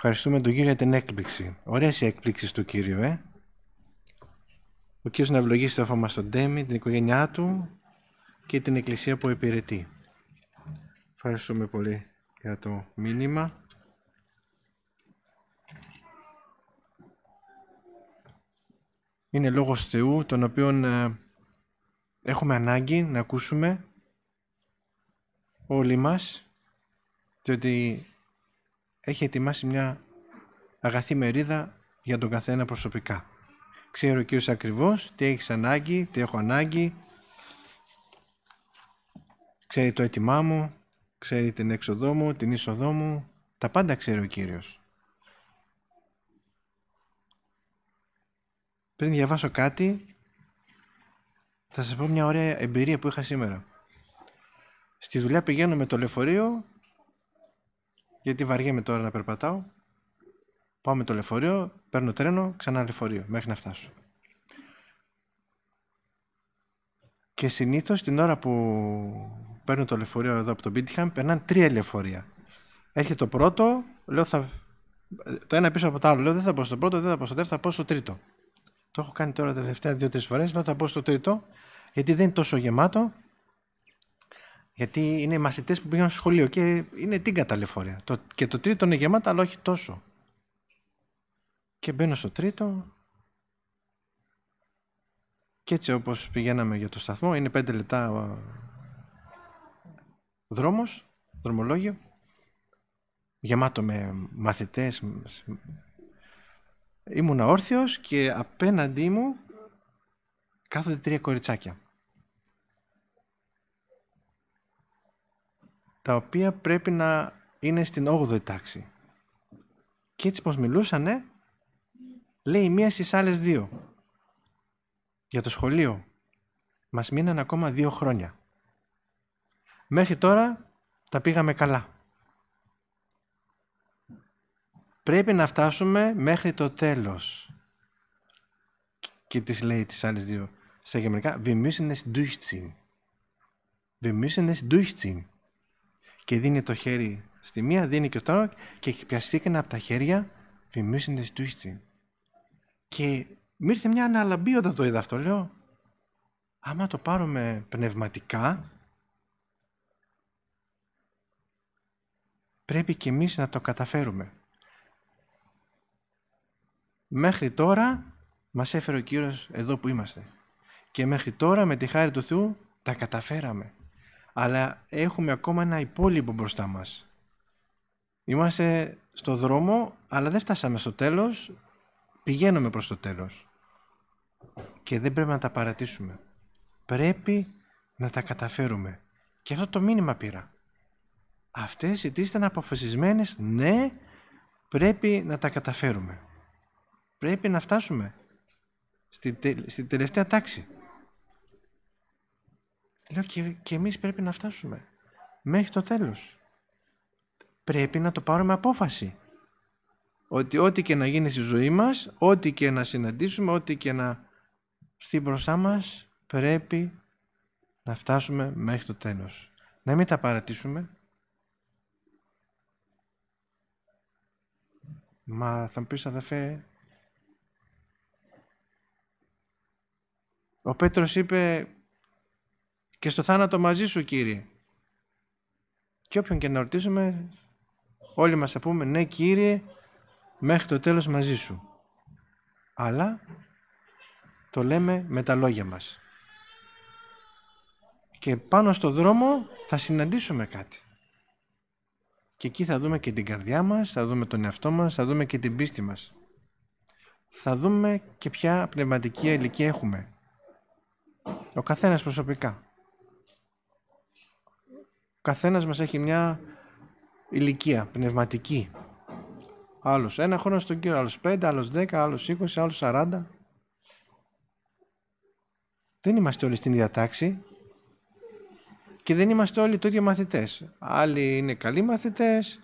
Ευχαριστούμε τον κύριο για την έκπληξη. Ωραίες οι έκπληξεις του κύριου, ε. Ο κύριος να ευλογήσει το φόμα στον Τέμι, την οικογένειά του και την εκκλησία που υπηρετεί. Ευχαριστούμε πολύ για το μήνυμα. Είναι λόγος Θεού, τον οποίον ε, έχουμε ανάγκη να ακούσουμε όλοι μας, διότι έχει ετοιμάσει μια αγαθή μερίδα για τον καθένα προσωπικά. Ξέρω ο Κύριος ακριβώς τι έχεις ανάγκη, τι έχω ανάγκη, ξέρει το έτοιμά μου, ξέρει την έξοδό μου, την είσοδό μου, τα πάντα ξέρει ο Κύριος. Πριν διαβάσω κάτι, θα σας πω μια ωραία εμπειρία που είχα σήμερα. Στη δουλειά πηγαίνω με το λεωφορείο γιατί βαριέμαι τώρα να περπατάω. Πάω με το λεωφορείο, παίρνω τρένο, ξανά λεωφορείο μέχρι να φτάσω. Και συνήθως την ώρα που παίρνω το λεωφορείο εδώ από το Μπίτιχαμ, περνάνε τρία λεωφορεία. Έρχεται το πρώτο, λέω θα... το ένα πίσω από το άλλο. Λέω δεν θα πω στο πρώτο, δεν θα πω στο δεύτερο, θα πω στο τρίτο. Το έχω κάνει τώρα τα τελευταία δύο-τρει φορές. Λέω θα πω στο τρίτο, γιατί δεν είναι τόσο γεμάτο γιατί είναι οι μαθητές που πήγαν στο σχολείο και είναι την καταληφόρια. Το, και το τρίτο είναι γεμάτο, αλλά όχι τόσο. Και μπαίνω στο τρίτο. Και έτσι όπως πηγαίναμε για το σταθμό, είναι πέντε λεπτά δρόμος, δρομολόγιο, γεμάτο με μαθητές. Ήμουνα όρθιος και απέναντί μου κάθονται τρία κοριτσάκια. τα οποία πρέπει να είναι στην 8η τάξη. Και έτσι πως μιλούσανε, λέει η ταξη και ετσι πως μιλουσανε λεει μια στις άλλες δύο. Για το σχολείο μας μείναν ακόμα δύο χρόνια. Μέχρι τώρα τα πήγαμε καλά. Πρέπει να φτάσουμε μέχρι το τέλος. Και τις λέει τις άλλες δύο. Στα γερμανικά, wir müssen es durchziehen και δίνει το χέρι στη μία, δίνει και το άλλο και πιαστήκανε από τα χέρια φημίσουν στη τούχη. Και μου ήρθε μια αναλαμπή όταν το είδα αυτό. Λέω, άμα το πάρουμε πνευματικά, πρέπει και εμείς να το καταφέρουμε. Μέχρι τώρα μας έφερε ο Κύριος εδώ που είμαστε. Και μέχρι τώρα με τη χάρη του Θεού τα καταφέραμε αλλά έχουμε ακόμα ένα υπόλοιπο μπροστά μας. Είμαστε στο δρόμο, αλλά δεν φτάσαμε στο τέλος, πηγαίνουμε προς το τέλος. Και δεν πρέπει να τα παρατήσουμε. Πρέπει να τα καταφέρουμε. Και αυτό το μήνυμα πήρα. Αυτές οι τρεις ήταν αποφασισμένες, ναι, πρέπει να τα καταφέρουμε. Πρέπει να φτάσουμε στη, τε, στη τελευταία τάξη. Λέω και, και εμείς πρέπει να φτάσουμε μέχρι το τέλος. Πρέπει να το πάρουμε απόφαση. Ότι ό,τι και να γίνει στη ζωή μας, ό,τι και να συναντήσουμε, ό,τι και να έρθει μπροστά μας, πρέπει να φτάσουμε μέχρι το τέλος. Να μην τα παρατήσουμε. Μα θα μου πεις αδερφέ, ο Πέτρος είπε και στο θάνατο μαζί σου, Κύριε. Και όποιον και να ρωτήσουμε, όλοι μας θα πούμε, ναι, Κύριε, μέχρι το τέλος μαζί σου. Αλλά το λέμε με τα λόγια μας. Και πάνω στο δρόμο θα συναντήσουμε κάτι. Και εκεί θα δούμε και την καρδιά μας, θα δούμε τον εαυτό μας, θα δούμε και την πίστη μας. Θα δούμε και ποια πνευματική ηλικία έχουμε. Ο καθένας προσωπικά καθένας μας έχει μια ηλικία πνευματική. Άλλος ένα χρόνο στον Κύριο, άλλος πέντε, άλλος δέκα, άλλος είκοσι, άλλος σαράντα. Δεν είμαστε όλοι στην ίδια τάξη και δεν είμαστε όλοι το ίδιο μαθητές. Άλλοι είναι καλοί μαθητές,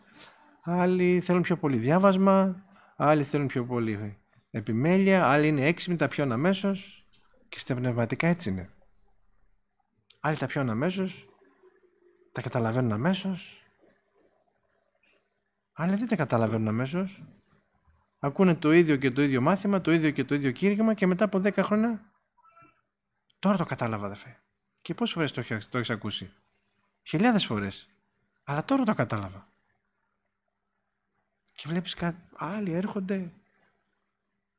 άλλοι θέλουν πιο πολύ διάβασμα, άλλοι θέλουν πιο πολύ επιμέλεια, άλλοι είναι έξυπνοι, τα πιο αμέσως και στα πνευματικά έτσι είναι. Άλλοι τα πιο αμέσως τα καταλαβαίνουν αμέσως. Αλλά δεν τα καταλαβαίνουν αμέσως. Ακούνε το ίδιο και το ίδιο μάθημα, το ίδιο και το ίδιο κήρυγμα και μετά από 10 χρόνια. Τώρα το κατάλαβα, αδερφέ. Και πόσες φορές το, έχεις ακούσει. Χιλιάδες φορές. Αλλά τώρα το κατάλαβα. Και βλέπεις κάτι, άλλοι έρχονται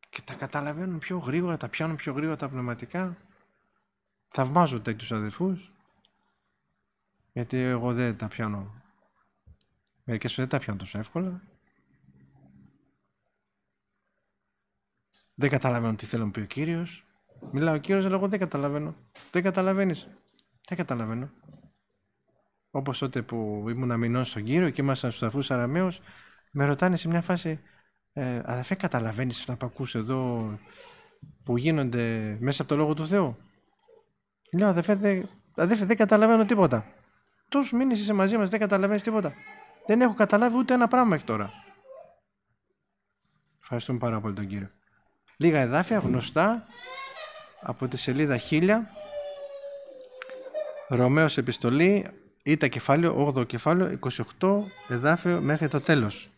και τα καταλαβαίνουν πιο γρήγορα, τα πιάνουν πιο γρήγορα τα πνευματικά. Θαυμάζονται του αδερφούς. Γιατί εγώ δεν τα πιάνω. Μερικές φορές δεν τα πιάνω τόσο εύκολα. Δεν καταλαβαίνω τι θέλω να πει ο κύριος. Μιλάω ο κύριος, αλλά εγώ δεν καταλαβαίνω. Δεν καταλαβαίνεις. Δεν καταλαβαίνω. Όπως τότε που ήμουν αμυνός στον κύριο και ήμασταν στους αφούς Αραμαίους, με ρωτάνε σε μια φάση, ε, αδερφέ καταλαβαίνεις αυτά που ακούς εδώ που γίνονται μέσα από το Λόγο του Θεού. Λέω αδερφέ δεν, αδερφέ, δεν καταλαβαίνω τίποτα. Τόσου μήνες είσαι μαζί μας, δεν καταλαβαίνεις τίποτα. Δεν έχω καταλάβει ούτε ένα πράγμα μέχρι τώρα. Ευχαριστούμε πάρα πολύ τον κύριο. Λίγα εδάφια γνωστά από τη σελίδα 1000. Ρωμαίος επιστολή, ήτα κεφάλαιο, 8ο κεφάλαιο, 28 εδάφιο μέχρι το τέλος.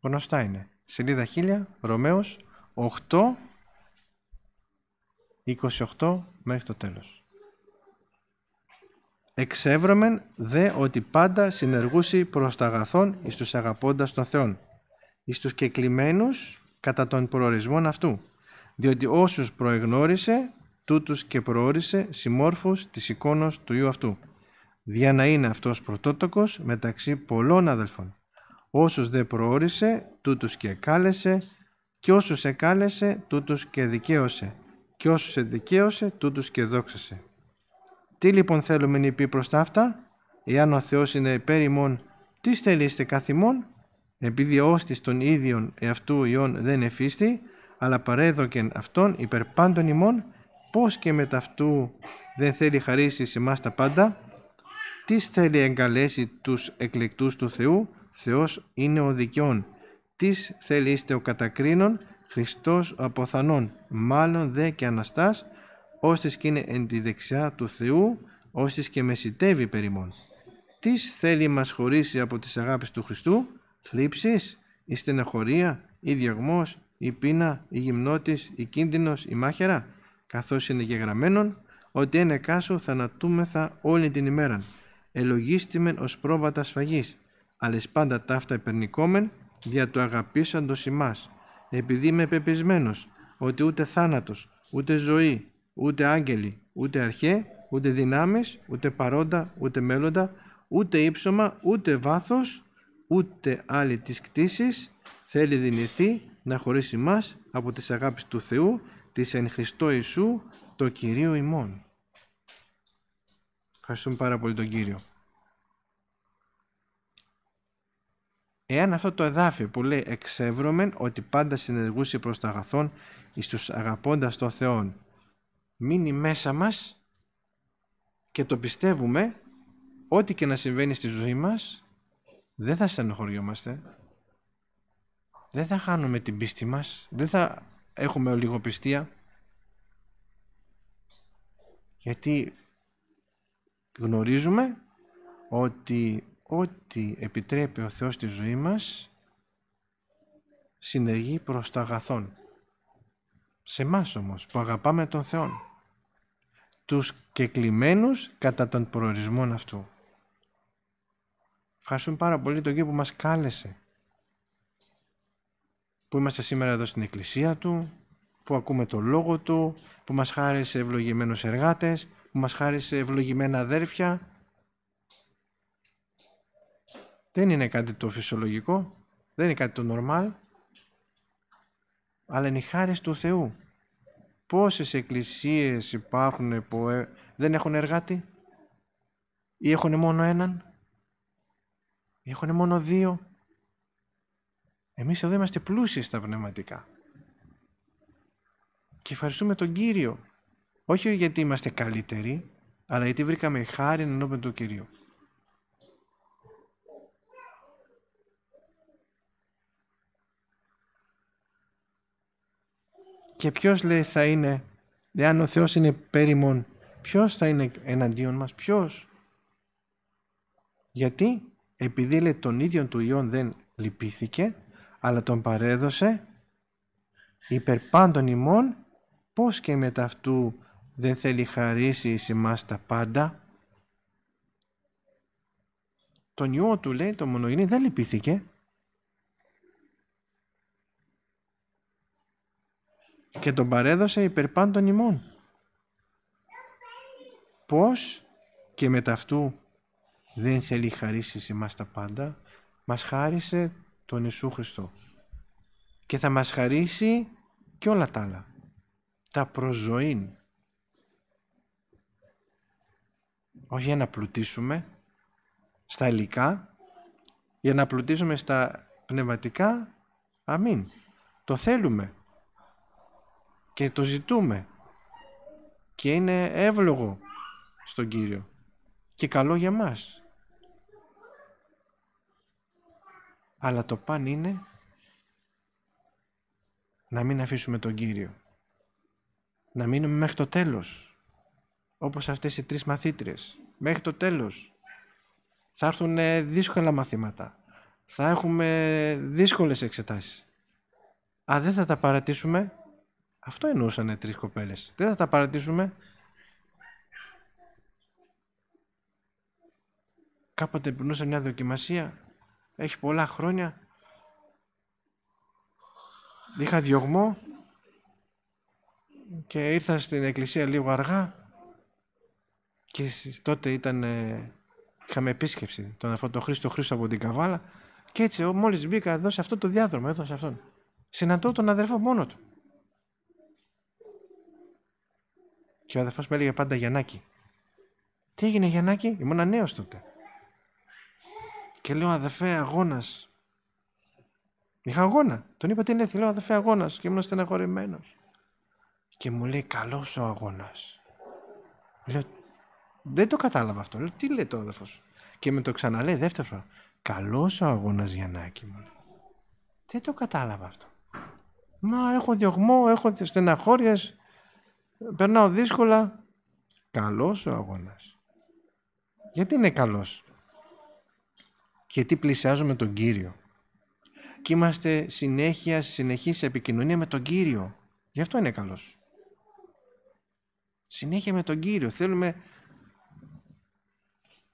Γνωστά είναι. Σελίδα 1000, Ρωμαίος, 8, 28 μέχρι το τέλος εξεύρωμεν δε ότι πάντα συνεργούσι προς τα αγαθόν εις τους αγαπώντας των Θεών, εις τους κεκλημένους κατά των προορισμών αυτού, διότι όσους προεγνώρισε, τούτους και προόρισε συμμόρφους της εικόνος του Υιού αυτού, δια να είναι αυτός πρωτότοκος μεταξύ πολλών αδελφών. Όσους δε προόρισε, τούτους και κάλεσε, και όσους εκάλεσε, τούτους και δικαίωσε, και όσους εδικαίωσε, τούτους και δόξασε τι λοιπόν θέλουμε να πει προς τα αυτά, εάν ο Θεός είναι υπέρ ημών, τι στελείστε καθημών, επειδή όστις των ίδιων εαυτού ιών δεν εφίστη, αλλά παρέδοκεν αυτόν υπερ πάντων ημών, πώς και με αυτού δεν θέλει χαρίσει εμάς τα πάντα, τι θέλει εγκαλέσει τους εκλεκτούς του Θεού, Θεός είναι ο δικαιών, τις θέλει είστε ο κατακρίνων, Χριστός αποθανών, μάλλον δε και Αναστάς, ώστες και είναι εν τη δεξιά του Θεού, ώστες και μεσητεύει περίμον. Τι Τις θέλει μας χωρίσει από τις αγάπης του Χριστού, θλίψεις, η στεναχωρία, η διαγμός, η πείνα, η γυμνότης, η κίνδυνος, η μάχερα, καθώς είναι γεγραμμένον, ότι εν κάσο θανατούμεθα όλη την ημέρα, ελογίστημεν ως πρόβατα σφαγής, αλλά πάντα ταύτα υπερνικόμεν δια του αγαπήσαντος ημάς, επειδή είμαι πεπισμένος ότι ούτε θάνατος, ούτε ζωή, ούτε άγγελοι, ούτε αρχέ, ούτε δυνάμεις, ούτε παρόντα, ούτε μέλλοντα, ούτε ύψωμα, ούτε βάθος, ούτε άλλη της κτήσης, θέλει δυνηθεί να χωρίσει μας από τις αγάπης του Θεού, της εν Χριστώ Ιησού, το Κυρίο ημών. Ευχαριστούμε πάρα πολύ τον Κύριο. Εάν αυτό το εδάφιο που λέει εξεύρωμεν ότι πάντα συνεργούσε προς τα αγαθόν εις τους αγαπώντας το Θεόν μείνει μέσα μας και το πιστεύουμε ό,τι και να συμβαίνει στη ζωή μας δεν θα στενοχωριόμαστε δεν θα χάνουμε την πίστη μας δεν θα έχουμε ολιγοπιστία γιατί γνωρίζουμε ότι ό,τι επιτρέπει ο Θεός στη ζωή μας συνεργεί προς τα αγαθόν. Σε εμάς όμως που αγαπάμε τον Θεόν τους κεκλειμένους κατά των προορισμών αυτού. Ευχαριστούμε πάρα πολύ τον Κύριο που μας κάλεσε, που είμαστε σήμερα εδώ στην Εκκλησία Του, που ακούμε το Λόγο Του, που μας χάρισε ευλογημένους εργάτες, που μας χάρισε ευλογημένα αδέρφια. Δεν είναι κάτι το φυσιολογικό, δεν είναι κάτι το νορμάλ, αλλά είναι η χάρη του Θεού πόσες εκκλησίες υπάρχουν που ε, δεν έχουν εργάτη ή έχουν μόνο έναν ή έχουν μόνο δύο. Εμείς εδώ είμαστε πλούσιοι στα πνευματικά. Και ευχαριστούμε τον Κύριο. Όχι γιατί είμαστε καλύτεροι, αλλά γιατί βρήκαμε χάρη ενώπιον του Κυρίου. Και ποιος λέει θα είναι, εάν ο Θεός είναι περιμόν, ποιος θα είναι εναντίον μας, ποιος. Γιατί, επειδή λέει τον ίδιο του ιόν δεν λυπήθηκε, αλλά τον παρέδωσε, υπερπάντων ημών, πώς και μετά αυτού δεν θέλει χαρίσει εις εμάς τα πάντα. Τον Υιό του λέει, το μονογενή δεν λυπήθηκε, και τον παρέδωσε υπερπάντων ημών. Πώς και με αυτού δεν θέλει χαρίσεις εμάς τα πάντα, μας χάρισε τον Ιησού Χριστό και θα μας χαρίσει και όλα τα άλλα, τα προζωήν. Όχι για να πλουτίσουμε στα υλικά, για να πλουτίσουμε στα πνευματικά, αμήν. Το θέλουμε, και το ζητούμε και είναι εύλογο στον Κύριο και καλό για μας. Αλλά το παν είναι να μην αφήσουμε τον Κύριο. Να μείνουμε μέχρι το τέλος. Όπως αυτές οι τρεις μαθήτριες. Μέχρι το τέλος. Θα έρθουν ε, δύσκολα μαθήματα. Θα έχουμε δύσκολες εξετάσεις. Αν δεν θα τα παρατήσουμε, αυτό εννοούσαν τρεις κοπέλες. Δεν θα τα παρατήσουμε. Κάποτε περνούσε μια δοκιμασία. Έχει πολλά χρόνια. Είχα διωγμό και ήρθα στην εκκλησία λίγο αργά και τότε ήταν, ε, είχαμε επίσκεψη τον αυτό Χρήστο Χρήστο από την Καβάλα και έτσι μόλις μπήκα εδώ σε αυτό το διάδρομο, εδώ σε αυτόν. Συναντώ τον αδερφό μόνο του. Και ο αδερφός μου έλεγε πάντα Γιαννάκη. Τι έγινε Γιαννάκη, ήμουν νέος τότε. Και λέω αδερφέ αγώνας. Είχα αγώνα. Τον είπα τι είναι, λέω αδερφέ Αγώνας» και ήμουν στεναχωρημένος. Και μου λέει καλός ο αγώνας. δεν το κατάλαβα αυτό. Λέω τι λέει το αδερφός. Και με το ξαναλέει δεύτερο. Καλός ο αγώνας Γιαννάκη μου Δεν το κατάλαβα αυτό. Μα έχω διωγμό, έχω στεναχώριες, Περνάω δύσκολα. Καλός ο αγώνας. Γιατί είναι καλός. Γιατί πλησιάζουμε τον Κύριο. Και είμαστε συνέχεια, συνεχή σε επικοινωνία με τον Κύριο. Γι' αυτό είναι καλός. Συνέχεια με τον Κύριο. Θέλουμε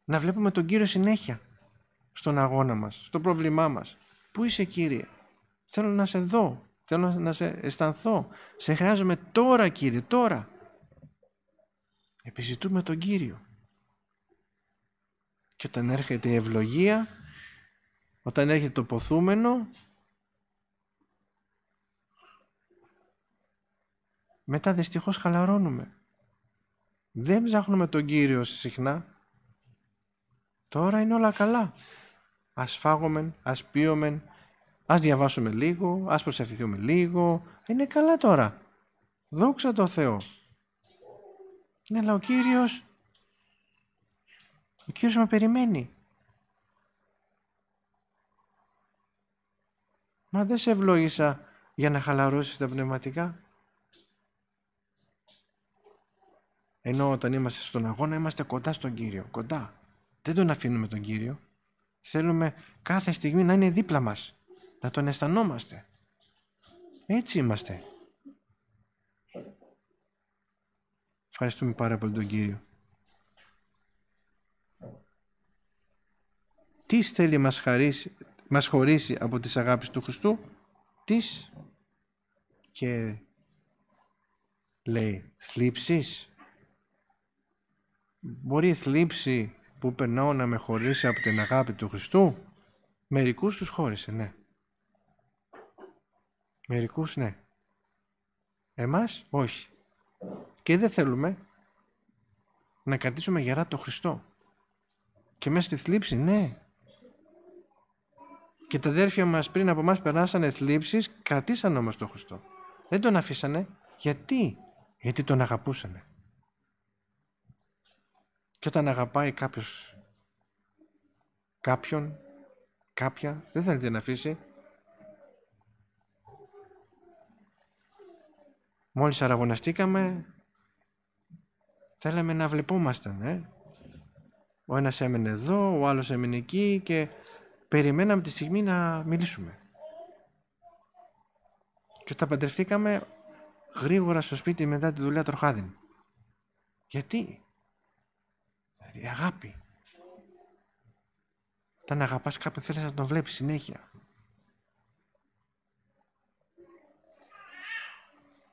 να βλέπουμε τον Κύριο συνέχεια στον αγώνα μας, στο πρόβλημά μας. Πού είσαι Κύριε, θέλω να σε δω, Θέλω να σε αισθανθώ. Σε χρειάζομαι τώρα, Κύριε, τώρα. Επιζητούμε τον Κύριο. Και όταν έρχεται η ευλογία, όταν έρχεται το ποθούμενο, μετά δυστυχώς χαλαρώνουμε. Δεν ψάχνουμε τον Κύριο συχνά. Τώρα είναι όλα καλά. Ας φάγομεν, ας πίωμεν, Ας διαβάσουμε λίγο, ας προσευχηθούμε λίγο, είναι καλά τώρα. Δόξα τω Θεώ. Ναι, αλλά ο κύριος ο Κύριος με περιμένει. Μα δεν σε ευλόγησα για να χαλαρώσεις τα πνευματικά. Ενώ όταν είμαστε στον αγώνα είμαστε κοντά στον Κύριο, κοντά. Δεν τον αφήνουμε τον Κύριο. Θέλουμε κάθε στιγμή να είναι δίπλα μας να τον αισθανόμαστε. Έτσι είμαστε. Ευχαριστούμε πάρα πολύ τον Κύριο. Τι θέλει μας, χαρίσει, μας χωρίσει από τις αγάπης του Χριστού, τις και λέει θλίψεις. Μπορεί η θλίψη που περνάω να με χωρίσει από την αγάπη του Χριστού. Μερικούς τους χώρισε, ναι. Μερικούς ναι. Εμάς όχι. Και δεν θέλουμε να κρατήσουμε γερά το Χριστό. Και μέσα στη θλίψη, ναι. Και τα αδέρφια μας πριν από μας περάσανε θλίψεις, κρατήσανε όμως το Χριστό. Δεν τον αφήσανε. Γιατί? Γιατί τον αγαπούσανε. Και όταν αγαπάει κάποιος κάποιον, κάποια, δεν θέλει να αφήσει, Μόλις αραγωναστήκαμε, θέλαμε να βλεπόμασταν. Ε? Ο ένας έμενε εδώ, ο άλλος έμενε εκεί και περιμέναμε τη στιγμή να μιλήσουμε. Και όταν παντρευτήκαμε, γρήγορα στο σπίτι μετά τη δουλειά τροχάδιν. Γιατί? Δηλαδή, αγάπη. Όταν αγαπάς κάποιον θέλεις να τον βλέπεις συνέχεια.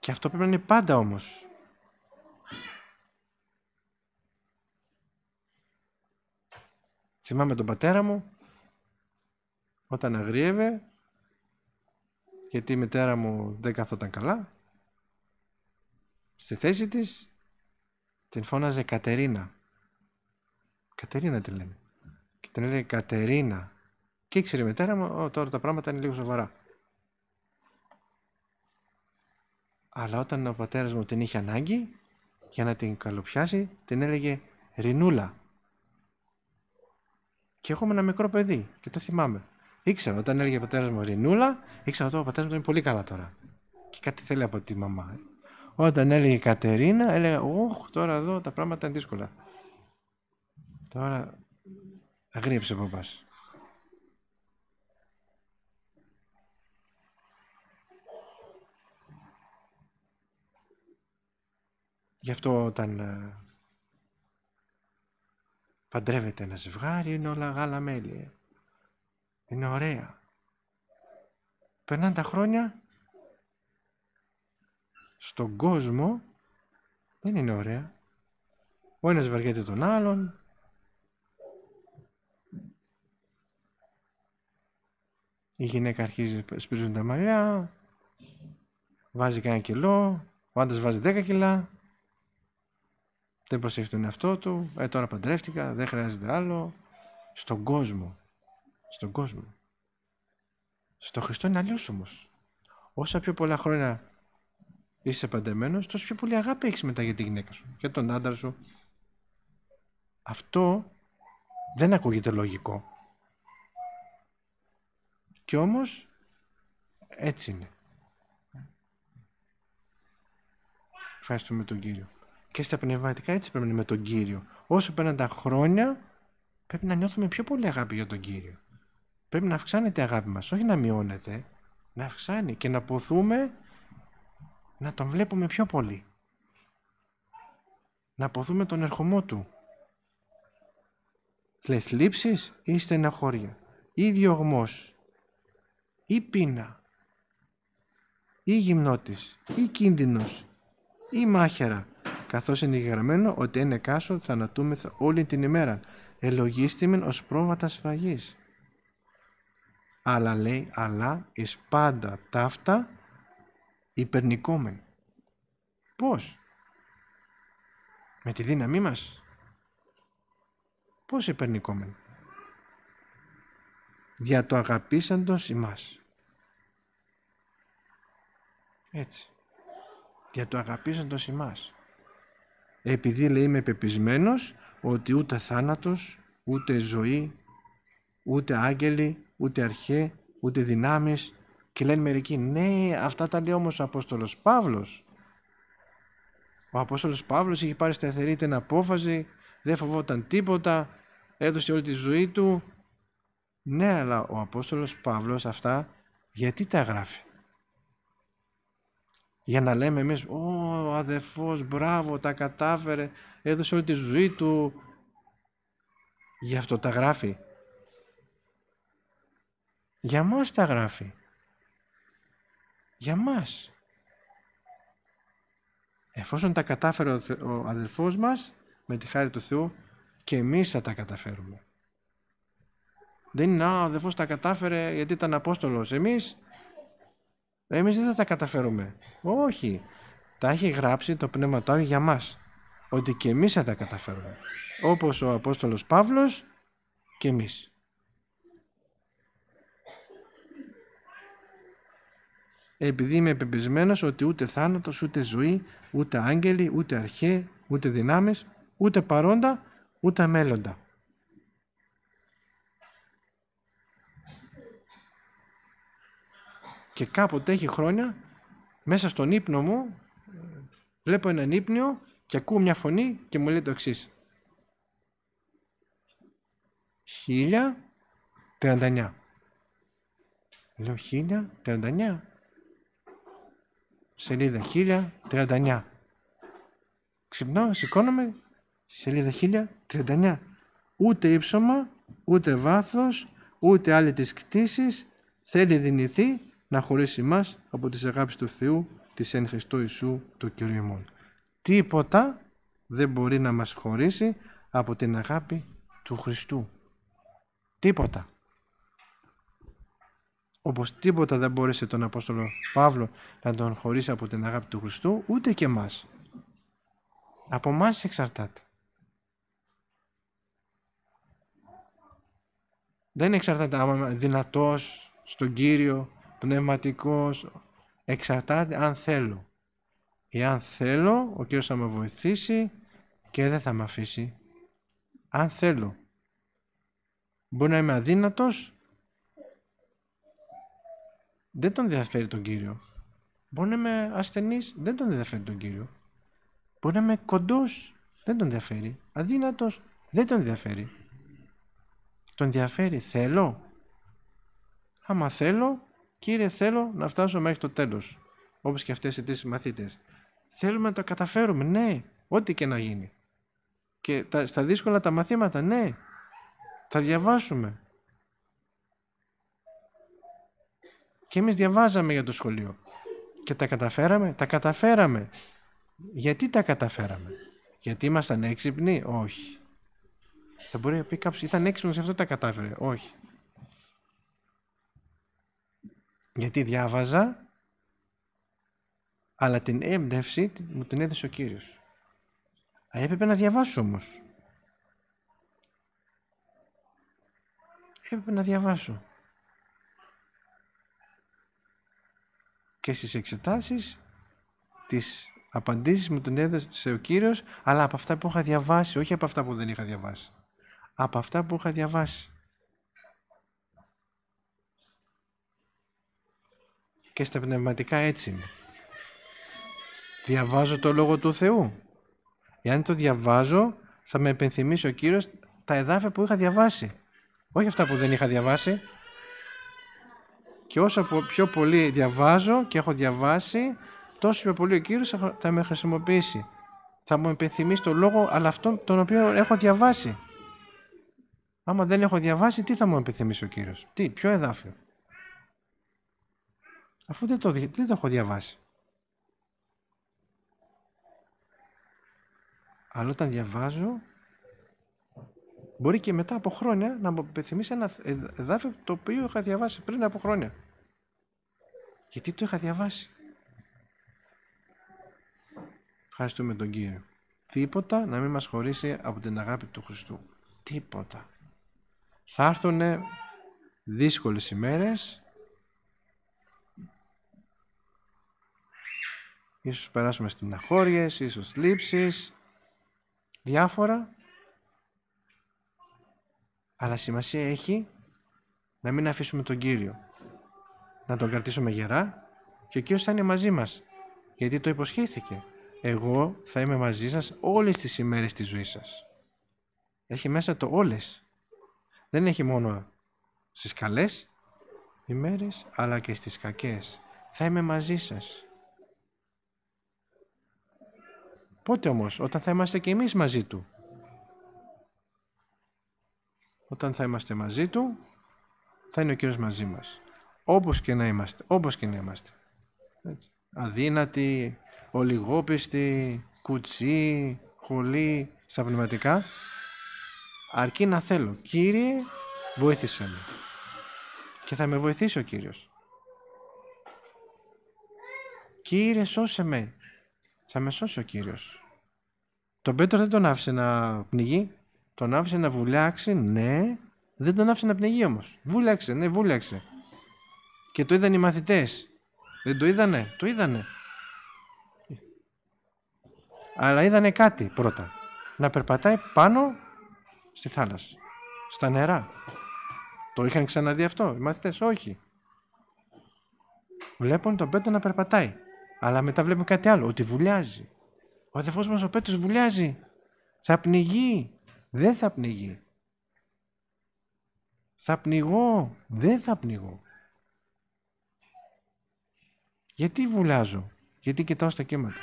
Και αυτό πρέπει να είναι πάντα όμως. Θυμάμαι τον πατέρα μου, όταν αγρίευε, γιατί η μητέρα μου δεν καθόταν καλά, στη θέση της την φώναζε Κατερίνα. Κατερίνα τη λένε. Και την έλεγε Κατερίνα. Και ήξερε η μητέρα μου, τώρα τα πράγματα είναι λίγο σοβαρά. Αλλά όταν ο πατέρας μου την είχε ανάγκη, για να την καλοπιάσει, την έλεγε Ρινούλα. Και έχουμε ένα μικρό παιδί και το θυμάμαι. Ήξερα, όταν έλεγε ο πατέρας μου Ρινούλα, ήξερα ότι ο πατέρας μου είναι πολύ καλά τώρα. Και κάτι θέλει από τη μαμά. Όταν έλεγε Κατερίνα, έλεγε Ωχ, τώρα εδώ τα πράγματα είναι δύσκολα. Τώρα αγρίεψε ο παπάς. Γι' αυτό όταν ε, παντρεύεται ένα ζευγάρι είναι όλα γάλα μέλη. Είναι ωραία. Περνάνε τα χρόνια στον κόσμο δεν είναι ωραία. Ο ένας βαριέται τον άλλον. Η γυναίκα αρχίζει να σπίζουν τα μαλλιά. Βάζει κανένα κιλό. Ο άντρας βάζει 10 κιλά δεν προσέχει τον εαυτό του, ε, τώρα παντρεύτηκα, δεν χρειάζεται άλλο. Στον κόσμο, στον κόσμο. Στο Χριστό είναι αλλιώς όμως. Όσα πιο πολλά χρόνια είσαι παντρεμένος, τόσο πιο πολύ αγάπη έχεις μετά για τη γυναίκα σου, και τον άντρα σου. Αυτό δεν ακούγεται λογικό. και όμως έτσι είναι. Ευχαριστούμε τον Κύριο και στα πνευματικά έτσι πρέπει να είναι με τον Κύριο. Όσο περνάνε τα χρόνια, πρέπει να νιώθουμε πιο πολύ αγάπη για τον Κύριο. Πρέπει να αυξάνεται η αγάπη μας, όχι να μειώνεται, να αυξάνει και να ποθούμε να τον βλέπουμε πιο πολύ. Να ποθούμε τον ερχομό του. Θλίψεις ή στεναχώρια ή διωγμός ή πείνα ή γυμνότης ή κίνδυνος ή μάχερα καθώς είναι γεγραμμένο ότι είναι κάσο θανατούμεθα όλη την ημέρα, ελογίστημεν ως πρόβατα σφαγής. Αλλά λέει, αλλά εις πάντα ταύτα υπερνικόμεν. Πώς? Με τη δύναμή μας. Πώς υπερνικόμεν. Δια το αγαπήσαντος ημάς. Έτσι. για το αγαπήσαντος ημάς επειδή λέει είμαι πεπισμένος ότι ούτε θάνατος, ούτε ζωή, ούτε άγγελοι, ούτε αρχέ, ούτε δυνάμεις και λένε μερικοί ναι αυτά τα λέει όμως ο Απόστολος Παύλος. Ο Απόστολος Παύλος είχε πάρει σταθερή την απόφαση, δεν φοβόταν τίποτα, έδωσε όλη τη ζωή του. Ναι αλλά ο Απόστολος Παύλος αυτά γιατί τα γράφει για να λέμε εμείς «Ω, αδερφός, μπράβο, τα κατάφερε, έδωσε όλη τη ζωή του». Γι' αυτό τα γράφει. Για μας τα γράφει. Για μας. Εφόσον τα κατάφερε ο αδελφός μας, με τη χάρη του Θεού, και εμείς θα τα καταφέρουμε. Δεν είναι «Α, ο αδελφός τα κατάφερε γιατί ήταν Απόστολος». Εμείς ε, εμείς δεν θα τα καταφέρουμε. Όχι. Τα έχει γράψει το Πνεύμα για μας. Ότι και εμείς θα τα καταφέρουμε. Όπως ο Απόστολος Παύλος και εμείς. Ε, επειδή είμαι πεπισμένος ότι ούτε θάνατος, ούτε ζωή, ούτε άγγελοι, ούτε αρχαίοι, ούτε δυνάμεις, ούτε παρόντα, ούτε μέλλοντα Και κάποτε έχει χρόνια, μέσα στον ύπνο μου, βλέπω έναν ύπνιο και ακούω μια φωνή και μου λέει το εξής. 1039. Λέω 1039. Σελίδα 1039. Ξυπνάω, σηκώνομαι, σελίδα 1039. Ούτε ύψωμα, ούτε βάθος, ούτε άλλη της κτήσης, θέλει δυνηθεί να χωρίσει μας από τις αγάπης του Θεού, της εν Χριστώ Ιησού του Κυρίου Τίποτα δεν μπορεί να μας χωρίσει από την αγάπη του Χριστού. Τίποτα. Όπως τίποτα δεν μπόρεσε τον Απόστολο Παύλο να τον χωρίσει από την αγάπη του Χριστού, ούτε και μας. Από μας εξαρτάται. Δεν εξαρτάται άμα είμαι δυνατός στον Κύριο, πνευματικός, εξαρτάται αν θέλω. Εάν θέλω, ο Κύριος θα με βοηθήσει και δεν θα με αφήσει. Αν θέλω. Μπορεί να είμαι αδύνατος. Δεν τον διαφέρει τον Κύριο. Μπορεί να είμαι ασθενής. Δεν τον διαφέρει τον Κύριο. Μπορεί να είμαι κοντός. Δεν τον διαφέρει. Αδύνατος. Δεν τον διαφέρει. Τον διαφέρει. Θέλω. Άμα θέλω, Κύριε, θέλω να φτάσω μέχρι το τέλος. Όπως και αυτές οι τρεις μαθήτες. Θέλουμε να τα καταφέρουμε, ναι, ό,τι και να γίνει. Και τα, στα δύσκολα τα μαθήματα, ναι, θα διαβάσουμε. Και εμείς διαβάζαμε για το σχολείο. Και τα καταφέραμε, τα καταφέραμε. Γιατί τα καταφέραμε. Γιατί ήμασταν έξυπνοι, όχι. Θα μπορεί να πει κάποιος, ήταν έξυπνος, αυτό τα κατάφερε. Όχι. Γιατί διάβαζα, αλλά την έμπνευση μου την έδωσε ο Κύριος. έπρεπε να διαβάσω όμως. Έπρεπε να διαβάσω. Και στις εξετάσεις, τις απαντήσεις μου την έδωσε ο Κύριος, αλλά από αυτά που είχα διαβάσει, όχι από αυτά που δεν είχα διαβάσει. Από αυτά που είχα διαβάσει. και στα πνευματικά έτσι είναι. Διαβάζω το Λόγο του Θεού. Εάν το διαβάζω, θα με επενθυμίσει ο Κύριος τα εδάφια που είχα διαβάσει. Όχι αυτά που δεν είχα διαβάσει. Και όσο πιο πολύ διαβάζω και έχω διαβάσει, τόσο πιο πολύ ο Κύριος θα με χρησιμοποιήσει. Θα μου επενθυμίσει το λόγο, αλλά αυτόν τον οποίο έχω διαβάσει. Άμα δεν έχω διαβάσει, τι θα μου επιθυμήσει ο Κύριος. Τι, ποιο εδάφιο αφού δεν το, δεν το έχω διαβάσει. Αλλά όταν διαβάζω, μπορεί και μετά από χρόνια να μου επιθυμίσει ένα εδάφιο το οποίο είχα διαβάσει πριν από χρόνια. Γιατί το είχα διαβάσει. Ευχαριστούμε τον Κύριο. Τίποτα να μην μας χωρίσει από την αγάπη του Χριστού. Τίποτα. Θα έρθουν δύσκολες ημέρες, Ίσως περάσουμε στην αχώριες, ίσως λήψεις, διάφορα. Αλλά σημασία έχει να μην αφήσουμε τον Κύριο. Να τον κρατήσουμε γερά και ο Κύριος θα είναι μαζί μας. Γιατί το υποσχέθηκε. Εγώ θα είμαι μαζί σας όλες τις ημέρες της ζωής σας. Έχει μέσα το όλες. Δεν έχει μόνο στις καλές ημέρες, αλλά και στις κακές. Θα είμαι μαζί σας. Πότε όμως, όταν θα είμαστε και εμείς μαζί του. Όταν θα είμαστε μαζί του, θα είναι ο Κύριος μαζί μας. Όπως και να είμαστε, όπως και να είμαστε. Έτσι. Αδύνατοι, ολιγόπιστοι, κουτσί, χολή, στα πνευματικά. Αρκεί να θέλω. Κύριε, βοήθησέ με. Και θα με βοηθήσει ο Κύριος. Κύριε, σώσε με. Θα με σώσει ο Κύριος. Τον Πέτρο δεν τον άφησε να πνιγεί. Τον άφησε να βουλάξει, ναι. Δεν τον άφησε να πνιγεί όμως. Βούλαξε, ναι, βούλαξε. Και το είδαν οι μαθητές. Δεν το είδανε, το είδανε. Αλλά είδανε κάτι πρώτα. Να περπατάει πάνω στη θάλασσα. Στα νερά. Το είχαν ξαναδεί αυτό οι μαθητές. Όχι. Βλέπουν τον Πέτρο να περπατάει. Αλλά μετά βλέπουμε κάτι άλλο, ότι βουλιάζει. Ο αδερφός μας ο Πέτρος βουλιάζει. Θα πνιγεί. Δεν θα πνιγεί. Θα πνιγώ. Δεν θα πνιγώ. Γιατί βουλάζω. Γιατί κοιτάω στα κύματα.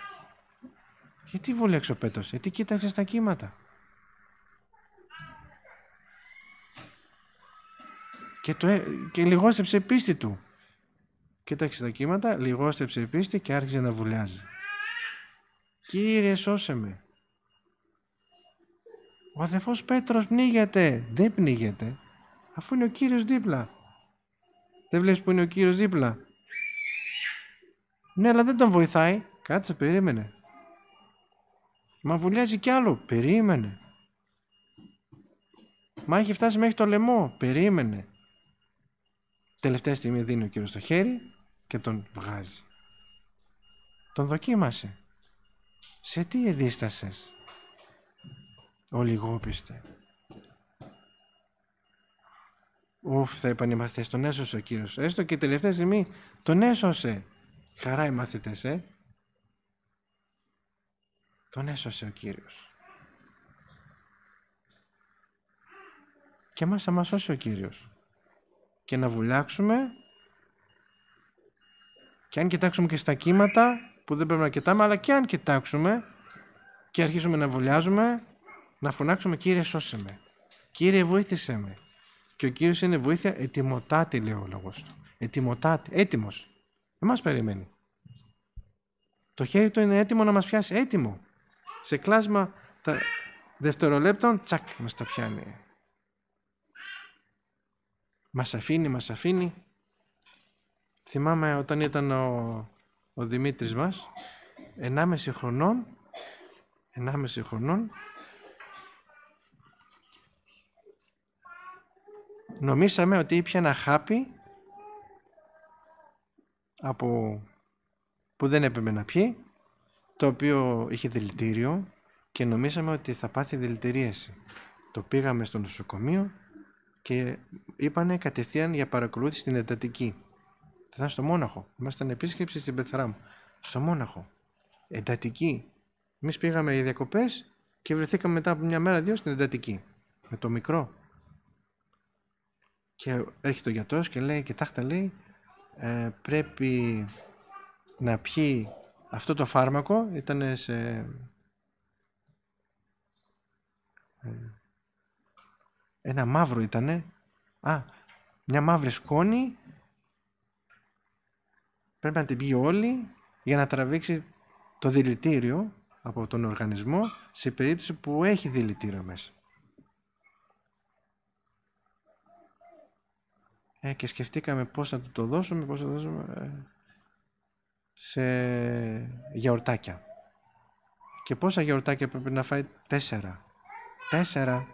Γιατί βουλέξω ο Πέτρος. Γιατί κοίταξε στα κύματα. Και, το, ε, και πίστη του. Κοίταξε τα κύματα, λιγόστεψε η πίστη και άρχισε να βουλιάζει. Κύριε σώσε με. Ο αδερφός Πέτρος πνίγεται. Δεν πνίγεται. Αφού είναι ο Κύριος δίπλα. Δεν βλέπεις που είναι ο Κύριος δίπλα. Ναι, αλλά δεν τον βοηθάει. Κάτσε, περίμενε. Μα βουλιάζει κι άλλο. Περίμενε. Μα έχει φτάσει μέχρι το λαιμό. Περίμενε. Τελευταία στιγμή δίνει ο κύριος το χέρι και τον βγάζει. Τον δοκίμασε. Σε τι εδίστασες, ο λιγόπιστε. Ουφ, θα είπαν οι μαθητές, τον έσωσε ο Κύριος. Έστω και τελευταία στιγμή τον έσωσε. Χαρά οι μαθητές, ε. Τον έσωσε ο Κύριος. Και μας θα σώσει ο Κύριος. Και να βουλάξουμε και αν κοιτάξουμε και στα κύματα, που δεν πρέπει να κοιτάμε, αλλά και αν κοιτάξουμε και αρχίσουμε να βολιάζουμε, να φωνάξουμε «Κύριε σώσε με, Κύριε βοήθησέ με». Και ο Κύριος είναι βοήθεια ετοιμοτάτη, λέει ο λόγος του. Ετοιμοτάτη, έτοιμος. Εμάς περιμένει. Το χέρι του είναι έτοιμο να μας πιάσει, έτοιμο. Σε κλάσμα τα δευτερολέπτων, τσακ, μας το πιάνει. Μας αφήνει, μας αφήνει, Θυμάμαι όταν ήταν ο, ο Δημήτρης μας, ενάμεση χρονών, ενάμεση χρονών, νομίσαμε ότι ήπια ένα χάπι από που δεν έπρεπε να πιει, το οποίο είχε δηλητήριο και νομίσαμε ότι θα πάθει δηλητηρίαση. Το πήγαμε στο νοσοκομείο και είπανε κατευθείαν για παρακολούθηση στην εντατική. Θα στο Μόναχο. Ήμασταν επίσκεψη στην μου, Στο Μόναχο. Εντατική. Εμείς πήγαμε για διακοπές και βρεθήκαμε μετά από μια μέρα δύο στην εντατική. Με το μικρό. Και έρχεται ο γιατρός και λέει, κοιτάξτε λέει, ε, πρέπει να πιει αυτό το φάρμακο, ήταν σε... Ε, ένα μαύρο ήτανε, α, μια μαύρη σκόνη πρέπει να την πει όλη για να τραβήξει το δηλητήριο από τον οργανισμό σε περίπτωση που έχει δηλητήριο μέσα. Ε, και σκεφτήκαμε πώς θα του το δώσουμε, πώς θα το δώσουμε ε, σε γιαουρτάκια. Και πόσα γιαουρτάκια πρέπει να φάει, τέσσερα. Τέσσερα,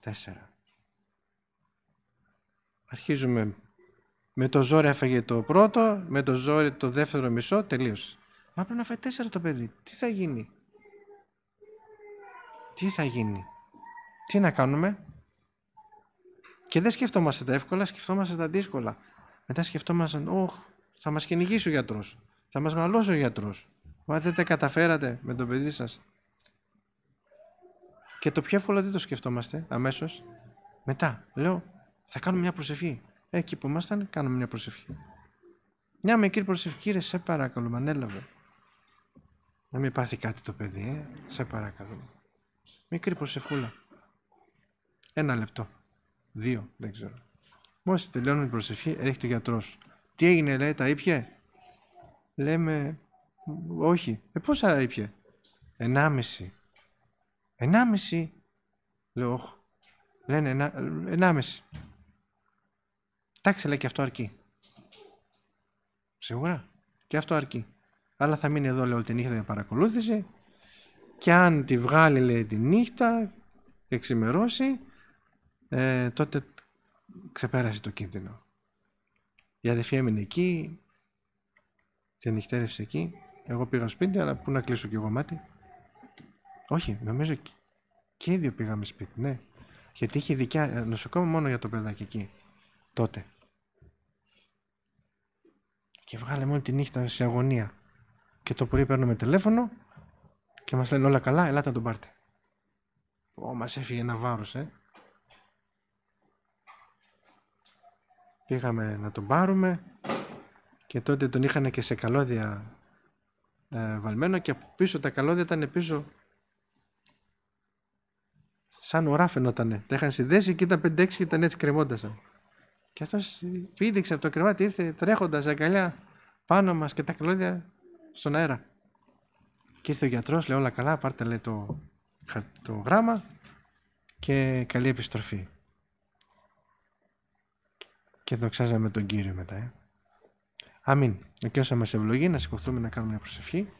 τέσσερα. Αρχίζουμε με το ζόρι έφαγε το πρώτο, με το ζόρι το δεύτερο μισό, τελείωσε. Μα πρέπει να φάει τέσσερα το παιδί. Τι θα γίνει. Τι θα γίνει. Τι να κάνουμε. Και δεν σκεφτόμαστε τα εύκολα, σκεφτόμαστε τα δύσκολα. Μετά σκεφτόμαστε, όχ, θα μας κυνηγήσει ο γιατρός. Θα μας μαλώσει ο γιατρός. Μα δεν τα καταφέρατε με το παιδί σας. Και το πιο εύκολο δεν το σκεφτόμαστε αμέσως. Μετά λέω, θα κάνουμε μια προσευχή. Εκεί που ήμασταν, κάνουμε μια προσευχή. Μια μικρή προσευχή, κύριε, σε παρακαλώ, ανέλαβε. Να μην πάθει κάτι το παιδί, ε. σε παρακαλώ». Μικρή προσευχούλα. Ένα λεπτό. Δύο, δεν ξέρω. Μόλις τελειώνουμε την προσευχή, έρχεται ο γιατρός. Τι έγινε, λέει, τα ήπια. Λέμε, όχι. Ε, πόσα ήπια. Ενάμιση. Ενάμιση. Λέω, όχι. Λένε, ε, ενάμιση. Εντάξει, λέει και αυτό αρκεί. Σίγουρα. Και αυτό αρκεί. Αλλά θα μείνει εδώ, λέει, όλη τη νύχτα για παρακολούθηση. Και αν τη βγάλει, λέει, τη νύχτα, εξημερώσει, ε, τότε ξεπέρασε το κίνδυνο. Η αδερφή έμεινε εκεί, την νυχτέρευσε εκεί. Εγώ πήγα σπίτι, αλλά πού να κλείσω και εγώ μάτι. Όχι, νομίζω και οι δύο πήγαμε σπίτι, ναι. Γιατί είχε δικιά μόνο για το παιδάκι εκεί τότε. Και βγάλαμε όλη τη νύχτα σε αγωνία. Και το πρωί παίρνουμε τηλέφωνο και μας λένε όλα καλά, ελάτε να τον πάρτε. Ω, μας έφυγε ένα βάρος, ε. Πήγαμε να τον πάρουμε και τότε τον είχαν και σε καλώδια ε, βαλμένο και από πίσω τα καλώδια ήταν πίσω σαν ουρά φαινότανε. Τα είχαν συνδέσει και ήταν 5-6 και ήταν έτσι κρεμόντασαν. Και αυτός πήδηξε από το κρεβάτι, ήρθε τρέχοντας αγκαλιά πάνω μας και τα κλώδια στον αέρα. Και ήρθε ο γιατρός, λέει όλα καλά, πάρτε λέει το, το γράμμα και καλή επιστροφή. Και δοξάζαμε τον Κύριο μετά. Ε. Αμήν. Ο Κύριος θα μας ευλογεί, να σηκωθούμε να κάνουμε μια προσευχή.